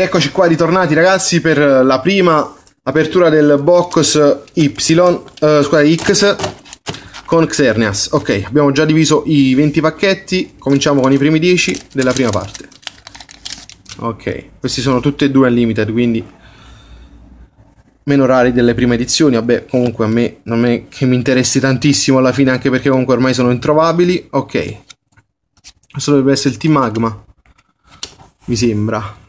Eccoci qua ritornati ragazzi per eh, la prima apertura del box Y, eh, scusate, X con Xerneas. Ok, abbiamo già diviso i 20 pacchetti, cominciamo con i primi 10 della prima parte. Ok, questi sono tutti e due unlimited, quindi meno rari delle prime edizioni. Vabbè, comunque a me non è che mi interessi tantissimo alla fine, anche perché comunque ormai sono introvabili. Ok, questo dovrebbe essere il Team Magma, mi sembra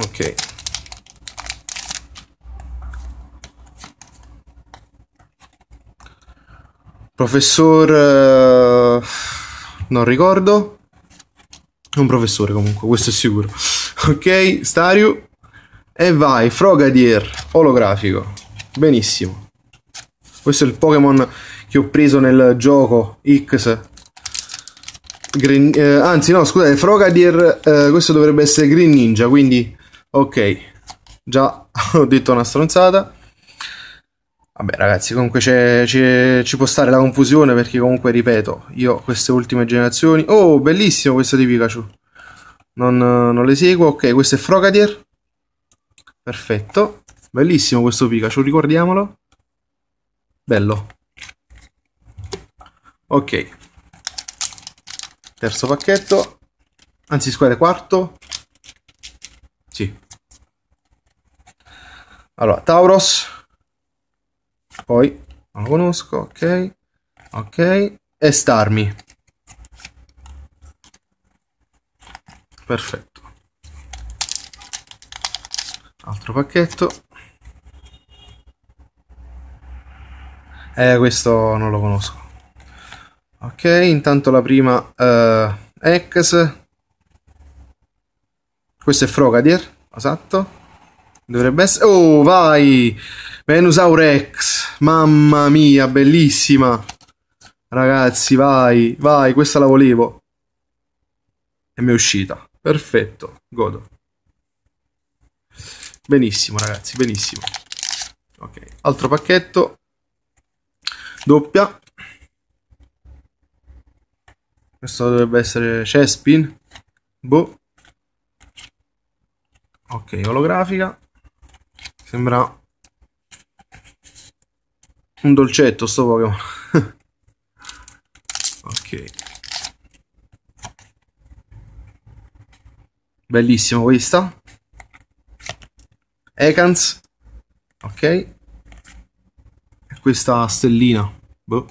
ok professor eh, non ricordo è un professore comunque questo è sicuro ok Stariu e vai Frogadier olografico benissimo questo è il Pokémon che ho preso nel gioco X Green, eh, anzi no scusate Frogadier eh, questo dovrebbe essere Green Ninja quindi Ok, già ho detto una stronzata. Vabbè ragazzi, comunque c'è, c'è, ci può stare la confusione perché comunque, ripeto, io queste ultime generazioni... Oh, bellissimo questo di Pikachu. Non, non le seguo. Ok, questo è Frogadier. Perfetto. Bellissimo questo Pikachu, ricordiamolo. Bello. Ok. Terzo pacchetto. Anzi, squadra quarto. Sì. Allora, Tauros. Poi, non lo conosco, ok. Ok. E Starmi. Perfetto. Altro pacchetto. Eh, questo non lo conosco. Ok, intanto la prima uh, eh, Ex questo è Frogadier, esatto. Dovrebbe essere... Oh, vai! Venusaur-X, Mamma mia, bellissima! Ragazzi, vai, vai, questa la volevo. E mi è uscita. Perfetto, godo. Benissimo, ragazzi, benissimo. Ok, altro pacchetto. Doppia. Questo dovrebbe essere Chespin. Boh ok olografica sembra un dolcetto sto Pokémon ok bellissimo questa Ekans ok e questa stellina boh.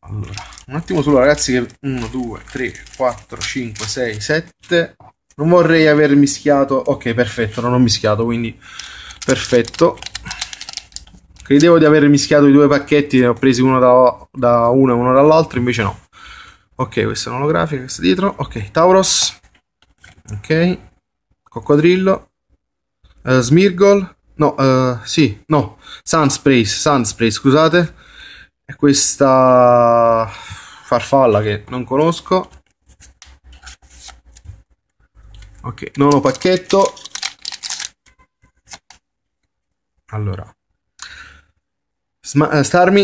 allora un attimo solo ragazzi che 1 2 3 4 5 6 7 non vorrei aver mischiato. Ok, perfetto, non ho mischiato, quindi perfetto. Credevo di aver mischiato i due pacchetti, ne ho presi uno da, da uno e uno dall'altro, invece no. Ok, questa è un'olografica, questa dietro. Ok, Tauros. Ok, Coccodrillo. Uh, Smirgol. No, uh, sì, no, Sunspray, Sunspray, scusate. E questa farfalla che non conosco ok nono pacchetto allora Sma- eh, Starmi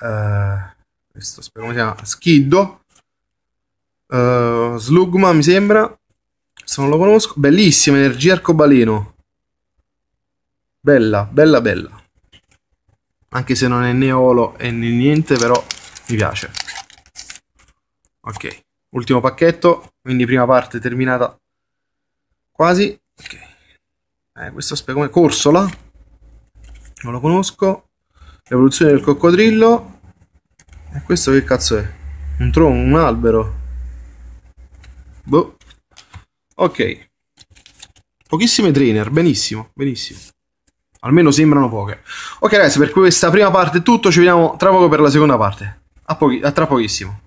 uh, questo speriamo come si chiama Schiddo uh, eh, Slugma mi sembra se non lo conosco bellissima energia arcobaleno bella bella bella anche se non è né olo e né niente però mi piace ok ultimo pacchetto, quindi prima parte terminata quasi. Ok, eh, questo aspetto come Corsola, non lo conosco. L'evoluzione del coccodrillo. E questo che cazzo è? Un tronco, un albero. Boh. Ok. Pochissime trainer, benissimo, benissimo. Almeno sembrano poche. Ok ragazzi, per questa prima parte è tutto, ci vediamo tra poco per la seconda parte. a, pochi a tra pochissimo.